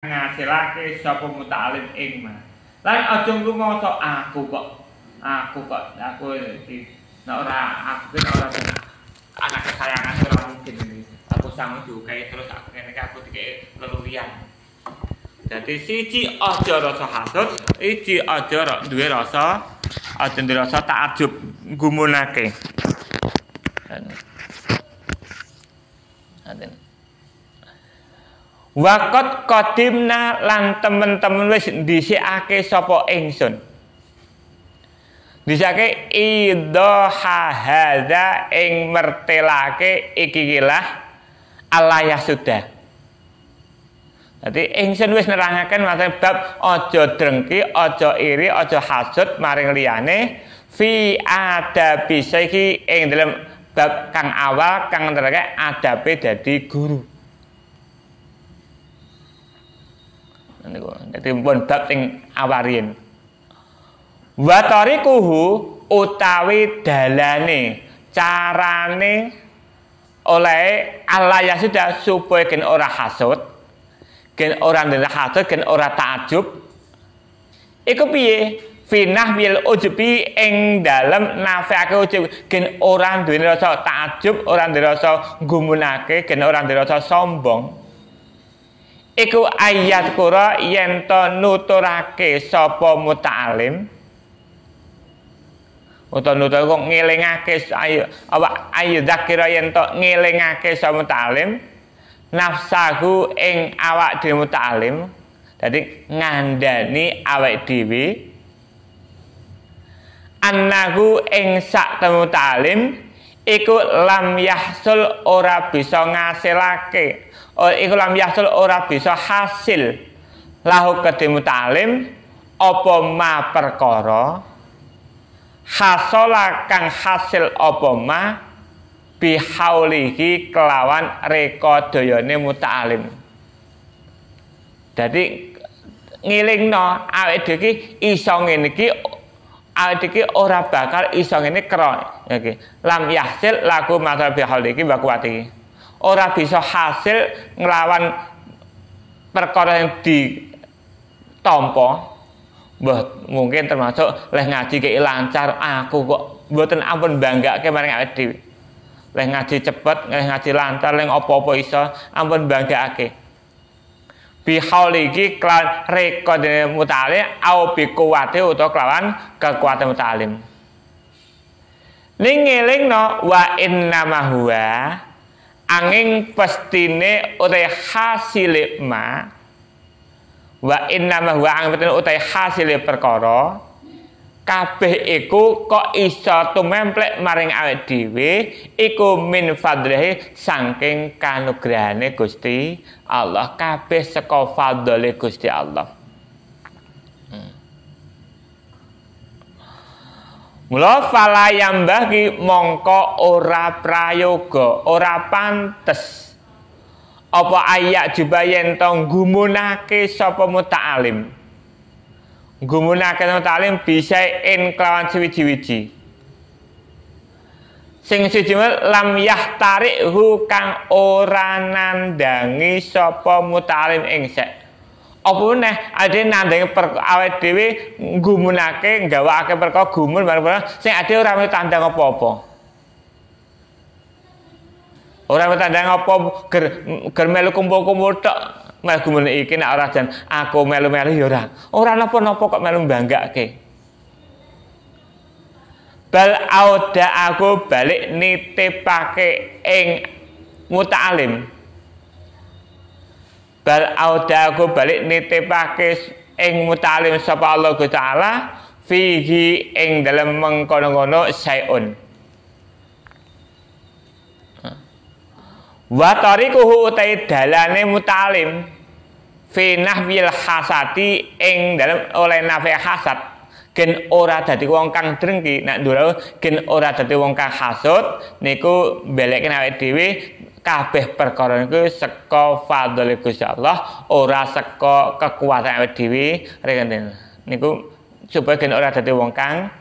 Nga ngasilake sapa mutalib ing ma. Lan aja ngrumoso aku kok. Aku kok aku iki nek ora aku kan ora anak kesayangan ora mungkin ini. Aku sangu juga terus aku ngene aku dikek leluwian. Jadi siji aja rasa hasud, iki aja duwe rasa aja duwe rasa takjub gumunake. Wakot kodimna lan temen-temen wis dhisikake sopo ingsun. Dhisake idoha hadza ing mertelake iki kilah alayah sudah. Dadi ingsun wis nerangaken maksud bab ojo drengki, ojo iri, ojo hasud maring liyane fi ada saiki ing dalam bab kang awal kang nerake adabe dadi guru. niku dadi pun bab sing awarin wa tariquhu utawi dalane carane oleh Allah ya sudah supaya gen ora hasud gen ora ndel hasud gen ora takjub iku piye finah bil ujubi ing dalem nafiake ujub gen ora duwe rasa takjub ora duwe rasa gumunake gen ora duwe rasa sombong iku ayat kura yento nuturake sapa muta'alim utawa nutur kok ngelingake ayo apa ayo Dakira yento ngilingake ngelingake sapa muta'alim nafsahu ing awak dhewe muta'alim dadi ngandani awak dhewe annahu ing sak temu talim iku lam yahsul ora bisa ngasilake or oh, iku lam yasul ora bisa hasil lahu kedemu ta'lim apa ma perkara hasola kang hasil apa ma bihaulihi kelawan reka dayane mutalim. jadi ngilingno awake dhewe iki iso ngene iki awake dhewe ora bakal iso ngene kron iki lam yasil laku matal bihauliki wa kuwati ora bisa hasil nglawan perkara yang tompo, Buat, mungkin termasuk leh ngaji kei lancar aku kok mboten ampun bangga ke awake di Leh ngaji cepet, leh ngaji lancar, leh apa opo iso ampun banggake. Bihauliki klan rekodene mutali au bi kuwate utawa kelawan kekuatan mutalim. ngiling no wa innama huwa angin pestine utai hasilip ma wa inna ma wa angin pestine utai hasilip perkara kabeh iku kok iso tumemplek maring awet dhewe iku min fadlihi saking kanugrahane Gusti Allah kabeh saka fadlile Gusti Allah Mula fala yambah mongko ora prayoga, ora pantes. Apa ayak jubah yen gumunake sapa muta'alim. Gumunake muta'alim bisa in kelawan siji-wiji. Sing siji lam yah tarik hukang ora nandangi sapa muta'alim ing sek. Apa meneh ade nandang awake dhewe nggumunake gawake perkara gumun bareng-bareng sing ade ora metandang apa opo Ora metandang apa ger ger melu kumpul-kumpul tok meh gumun iki nek ora jan aku melu-melu ya ora. Ora napa-napa kok melu mbanggake. Bal auda aku balik nitipake ing muta'alim. alim bal auda aku balik nitipake ing mutalim sapa Allah Gusti Allah fihi ing dalam mengkono-kono sayun wa tariquhu utai dalane mutalim fi nahwil hasati ing dalam oleh nafi hasad gen ora dadi wong kang drengki nak ndura gen ora dadi wong kang hasud niku mbeleke awake dhewe kabeh perkara niku seka fadhile Gusti Allah ora seka kekuatan awake dhewe reken niku supaya gen ora dadi wong kang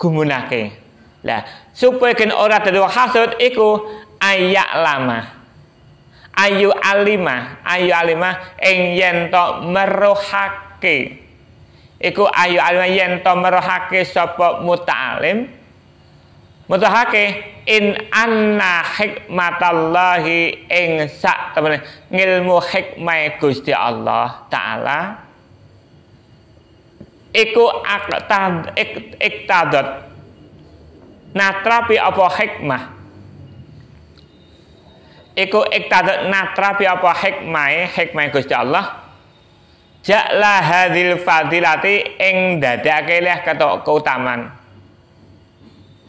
gumunake lah supaya gen ora dadi wong hasud iku ayak lama ayu alima ayu alima ing yen to merohake iku ayu alima yen to meruhake sapa muta'alim mutahake in anna hikmatallahi ing sak temen ngilmu hikmah Gusti Allah taala iku aktad ik, iktadat natrapi apa hikmah iku iktadat natrapi apa hikmah hikmah Gusti Allah ja'la hadil fadilati ing dadake ketok keutamaan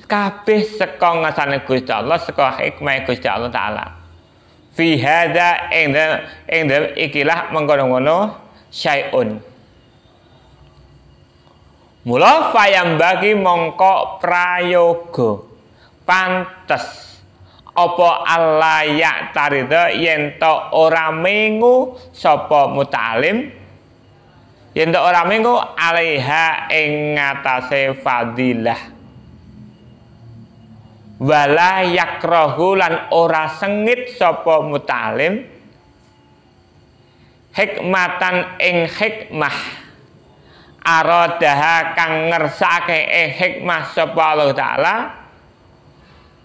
kabeh saka ngasane Gusti Allah saka hikmah Gusti Allah taala fi hadza ing ing ikilah mengkono-ngono syai'un mula bagi mongko prayoga pantes apa Allah ya tarida yen to ora mengu sapa mutalim yen ora mengu alaiha ing ngatasé fadilah wala yakrohu lan ora sengit sopo mutalim hikmatan ing hikmah aradaha kang ngersake ing hikmah sapa Allah taala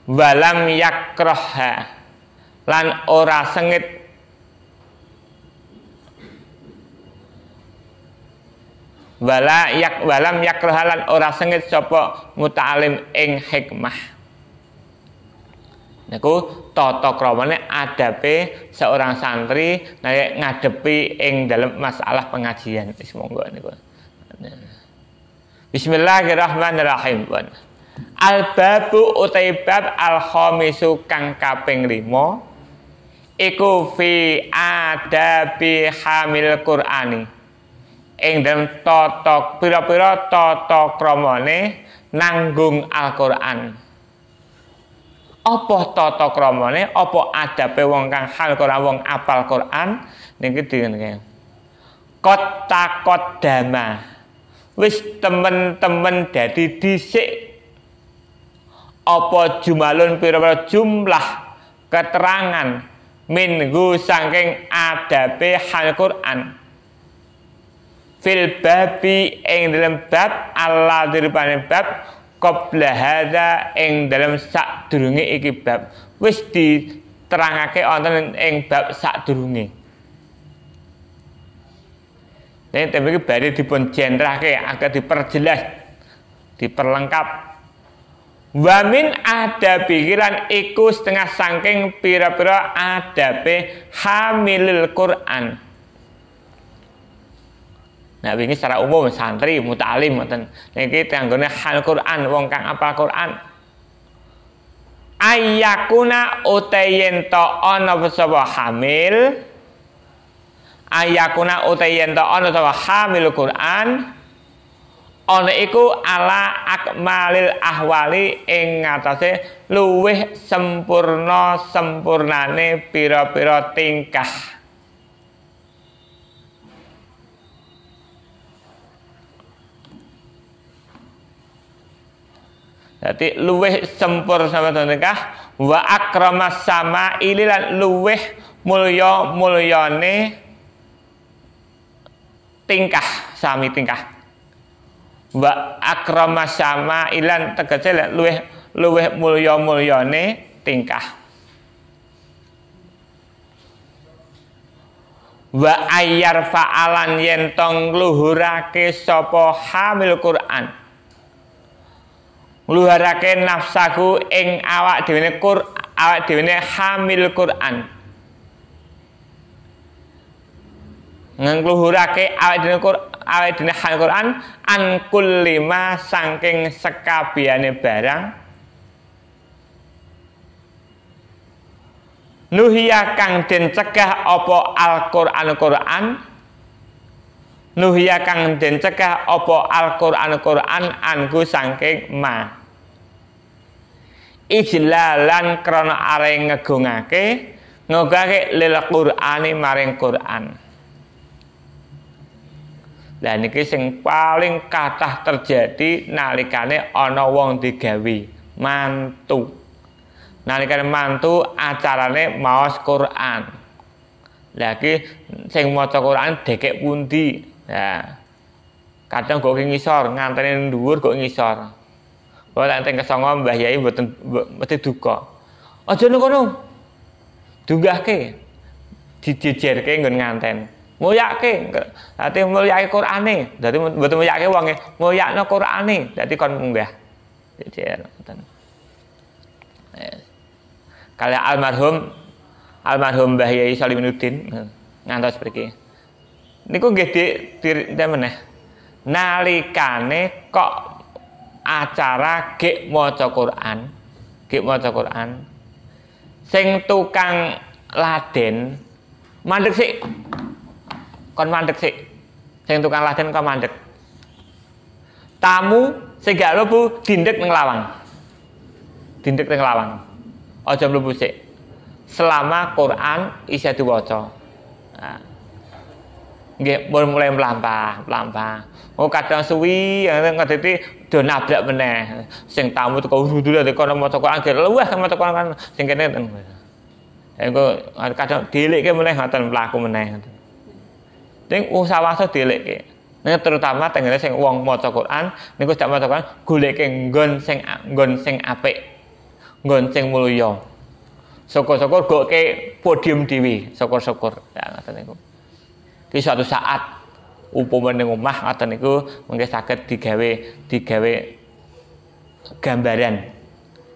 walam yakroha lan ora sengit wala yak walam lan ora sengit sopo mutalim ing hikmah niku tata kramane adape seorang santri nek ngadepi ing dalam masalah pengajian wis monggo niku Bismillahirrahmanirrahim Al-babu utai bab al-khamisu kang kaping 5 iku fi adabi hamil Qur'ani ing dan totok pira-pira tata kramane nanggung Al-Qur'an apa tata kramane apa adabe wong kang hal ora wong apal Quran niki dingene kota kodama wis temen-temen dadi dhisik apa jumalun pira-pira jumlah keterangan minggu saking adabe hal Quran fil babi ing dalam bab Allah diripane bab qabla hadza ing dalam sadurunge iki bab wis diterangake wonten ing bab sadurunge Jadi tapi bari dipun jendrahke agak diperjelas, diperlengkap. Wamin ada pikiran iku setengah sangking pira-pira ada hamilil Quran. Nah, ini secara umum santri mutalim, ngoten. Niki tanggone hal Quran wong kang apal Quran. Ayakuna utayento ono ana hamil. Ayakuna utayento ono ana sapa hamil Quran. ono iku ala akmalil ahwali ing ngatasé luwih sempurna sempurnane pira-pira tingkah. Jadi luweh sempur sama tengah, wa akramas sama ini lan luweh mulio mulyone tingkah sami tingkah wa akramas sama ilan tegese lan luweh luweh mulio mulyone tingkah wa ayar fa'alan yentong luhurake sopo hamil Quran ngluharake nafsaku ing awak dhewe Qur awak dhewe hamil Quran ngluhurake awak dhewe Qur awak dhewe hamil Quran an kullima saking sekabiane barang nuhiya kang den cegah apa Al-Qur'an Quran, Quran nuhiya kang den cegah apa Al-Qur'an Qur'an anku saking ma ijlalan krana areng ngegungake ngegungake lil Qur'ani maring Qur'an Lah niki sing paling kathah terjadi nalikane ana wong digawe mantu. Nalikane mantu acarane maos Quran. Lah iki sing maca Quran dekek pundi? Ya. Kadang kok ngisor, ngantene dhuwur kok ngisor. Kok lek teng kesanga Mbah Yai mboten mesti duka. Aja ning kono. Dunggahke. Dijejerke nggon nganten. Ngoyake, dadi mulyake Qur'ane. Dadi mboten mulyake wonge, ngoyakno Qur'ane. Dadi kon munggah. Jejer ngoten. Kali almarhum almarhum Mbah Yai Solimuddin ngantos ini niku nggih Dik meneh. Nalikane kok acara gek maca Quran, gek maca Quran. Sing tukang laden mandek sik. Kon mandek sik. Sing tukang laden kon mandek. Tamu sing gak lebu dindek ning lawang. Dindek ning lawang. Aja mlebu sik. Selama Quran isi diwaca. Nah nggih mulai mlampah mlampah oh kadang suwi ya, ngadeti do nabrak meneh sing tamu teko wudu dadi kono maca Quran luwih sama teko kan sing kene ya, engko kadang dilikke meneh ngoten mlaku meneh ning usawase dilikke Nah, terutama tengene sing wong maca Quran niku dak maca Quran goleke nggon sing nggon sing apik. Nggon sing mulya. Syukur-syukur goke podium dhewe, syukur-syukur. Ya ngoten niku. Di suatu saat upama ning omah ngoten niku mengke saged digawe digawe gambaran.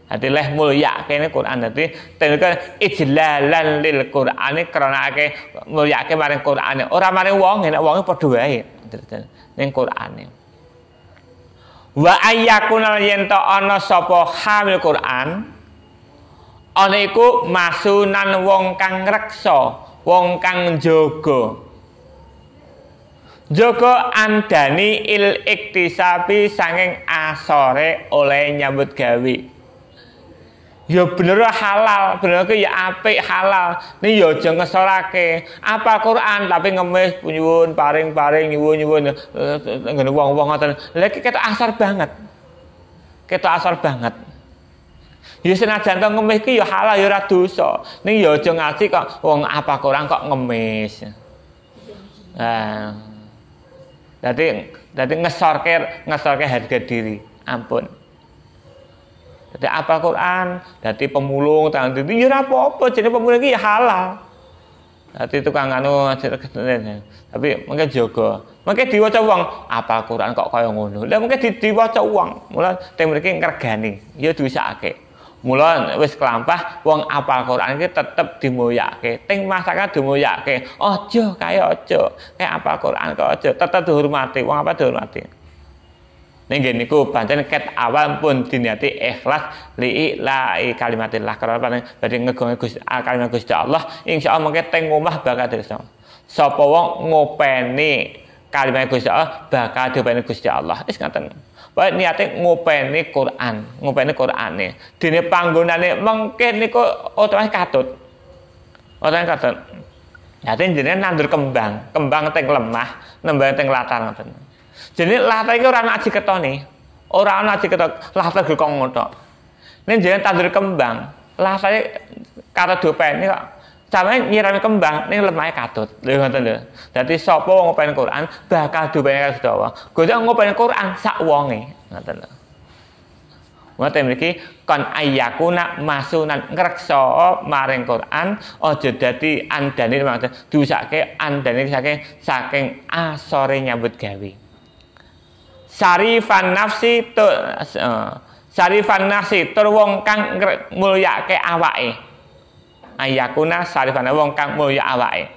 Ati leh mulya kene Quran dadi tenukan ijlalan lil Qur'ane karenake mulyake maring Qur'ane. Orang maring wong, wong wonge padha wae. Ning Qur'ane. Wa ayyakunal yen ta ono sopo hamil Qur'an Oniku masunan wong kang reksa, wong kang jaga. Joko andani il iktisabi sanging asore oleh nyambut gawe. Ya bener halal, bener ke ya apik halal. Ni ya jangan ngesorake. Apa Quran tapi ngemis nyuwun paring-paring nyuwun-nyuwun eh, ngene wong-wong ngoten. Lha ketok asar banget. Ketok asar banget. Ya senajan to ngemis ki ya halal ya ora dosa. Ning ya aja ngati kok wong apa Quran kok ngemis. Nah, jadi, jadi ngesorke ngesorke harga diri. Ampun. Jadi apa Quran? Jadi pemulung tangan itu ya apa-apa. Jadi pemulung itu ya halal. Jadi tukang anu tapi mungkin jogo, Mungkin diwaca uang apa Quran kok kau yang ngono. dan mungkin di, diwaca uang. Mula teh mriki nih. Ya akeh Mula wis kelampah wong apal Quran iki tetep dimulyakake. Ting masyarakat dimulyakake. Aja kaya aja. Kayak apal Quran kok aja tetep dihormati. Wong apa dihormati? Ning ngene niku pancen ket awal pun diniati ikhlas li la kalimatillah karena pancen badhe ngegonge Gusti ah, kalimat Gusti Allah insyaallah mengke teng omah bakal So, Sapa wong ngopeni kalimat Gusti Allah bakal diopeni Gusti Allah. Wis ngaten. Wae niate ngopeni Quran, ngopeni Qurane. nih mungkin nih kok otomatis katut. Otomatis katut. Niate jenengan nandur kembang, kembang teng lemah, nembang teng latar ngoten. Jadi latar itu orang ana aji ketone. Ora ana aji ketok, latar gekong ngotok. nih jenengan tandur kembang, e kata dua peni kok Sampai nyirami kembang ini lemahnya katut. Lihat ngoten lho. Jadi sopo wong Quran bakal sudah awal. Allah. juga ngupain Quran sak wonge, ngoten lho. Ngoten mriki kon nak masunan ngrekso maring Quran aja dadi andane maksud diusake andane saking saking asore nyambut gawe. Sarifan nafsi tu uh, sarifan nafsi tur wong kang mulyake awake ayakuna sarifana wong kang mulya awake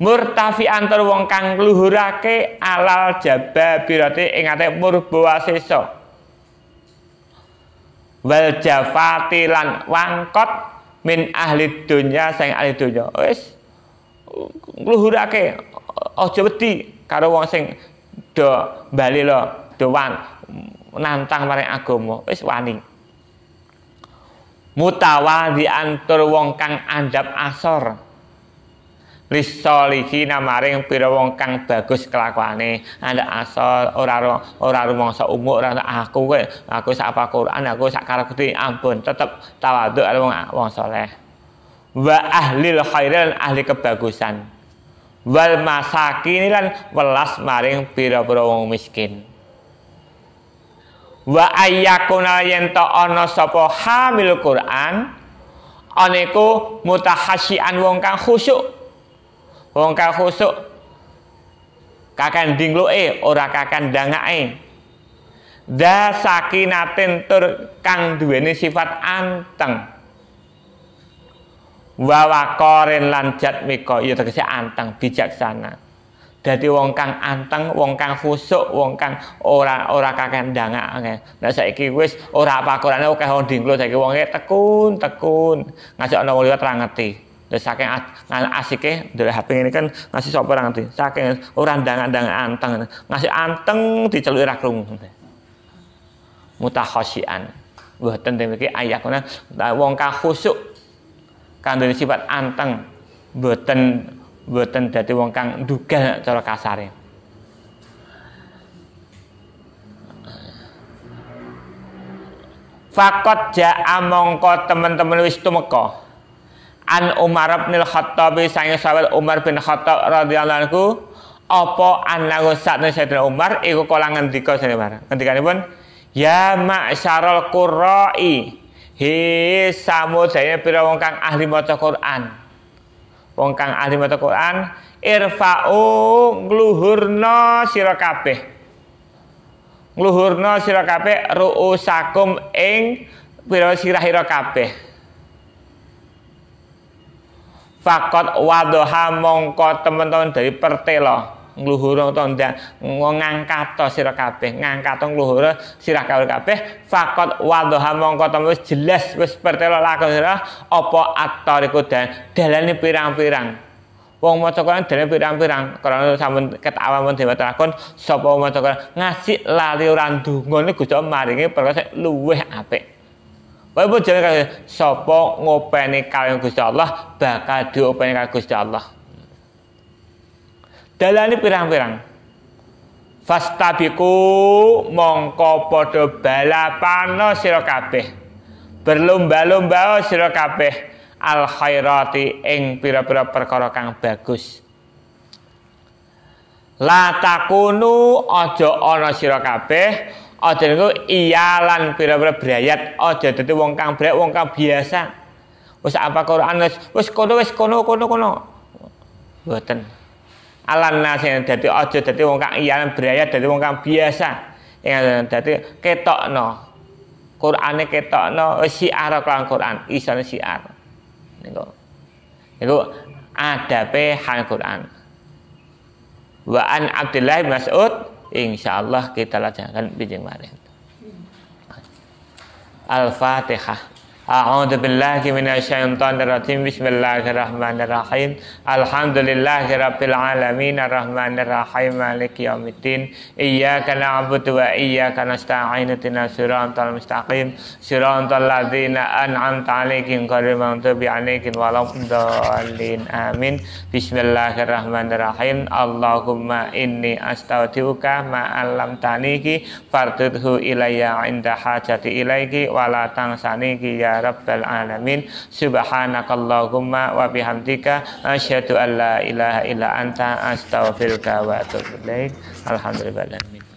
murtafi antar wong kang luhurake alal jaba birate ingate ate murba wal jafati lan wangkot min ahli dunya sing ahli dunya wis luhurake aja wedi karo wong sing do bali lo do wan nantang maring agama wis wani mutawadhian tur wong kang andap asor risoliki namaring pira wong kang bagus kelakuane anda asor ora ora rumangsa umur ora aku kowe aku sak apa Quran aku sak karakter ampun tetep tawadhu karo wong wong saleh wa ahli khairan ahli kebagusan wal masakin lan welas maring pira-pira wong miskin wa ayyakuna yen to ana sapa hamil Quran aniku mutahasyian wong kang khusyuk wong kang khusyuk kakanding luke ora kakandangake da sakinatin tur kang duweni sifat anteng wa waqarin lan jatmika ya tegese anteng bijaksana Dadi wong kang anteng, wong kang khusuk, wong kang ora ora kakendangak. Nah saiki wis ora pakorane akeh wong dingklo saiki wonge tekun-tekun. ana wong liwat terangati. ngerti. Terus saking asike dari HP ini kan ngasih sapa ora ngerti. Saking ora ndang-ndang anteng, ngasih anteng diceluki ra krungu. Mutakhasyian. Mboten temiki ayakuna wong kang khusuk kang sifat anteng mboten mboten dadi wong kang duga cara kasare. Fakot ja amongko teman-teman wis tumeka. An Umar bin Khattab sange sawal Umar bin Khattab radhiyallahu anhu apa anahu sakne Sayyidina Umar iku kala ngendika bar. Umar. pun ya ma'syarul qurra'i hi samudaya pira wong kang ahli maca Quran wong kang ahli maca Quran irfa'u ngluhurna sira kabeh ngluhurna sira kabeh ruusakum ing pira sirahira kabeh fakot wadoha mongko teman-teman dari pertelo ngluhura utawa ngangkat sira kabeh ngangkat ngluhura sira kabeh fakot wadhaha mongko wis jelas wis pertelo lakon sira apa at-tariqu dan dalane pirang-pirang Wong maca Quran dalem pirang-pirang karena sampun ketawa pun dewa terakon sapa maca Quran ngasih lali ora ndonga niku Gusti maringi perkara luweh apik. Wae bojo sapa ngopeni kalian Gusti Allah bakal diopeni kaliyan Gusti Allah dalane pirang-pirang fastabiku mongko padha balapana sira kabeh berlomba-lomba sira kabeh al khairati ing pira-pira perkara kang bagus la takunu aja ana sira kabeh aja niku iyalan pira-pira berayat aja dadi wong kang brek wong kang biasa wis apa Quran wis kono wis kono kono kono mboten alan nasen dadi aja dadi wong kang iyan beraya dadi wong kang biasa ya dadi ketokno Qur'ane ketokno eh, syiar kelawan Qur'an isane syiar niku niku adabe hal Qur'an wa an Abdullah Mas'ud insyaallah kita lanjutkan bijing mari Al-Fatihah أعوذ بالله من الشيطان الرجيم بسم الله الرحمن الرحيم الحمد لله رب العالمين الرحمن الرحيم مالك يوم الدين إياك نعبد وإياك نستعين اهدنا الصراط المستقيم صراط الذين أنعمت عليهم غير المغضوب عليهم ولا الضالين آمين بسم الله الرحمن الرحيم اللهم إني أستودعك ما علمتني فاردده إلي عند حاجتي إليك ولا تنسني يا rabbal alamin subhanakallahumma wa bihamdika asyhadu an la ilaha illa anta astaghfiruka wa atubu ilaik alhamdulillah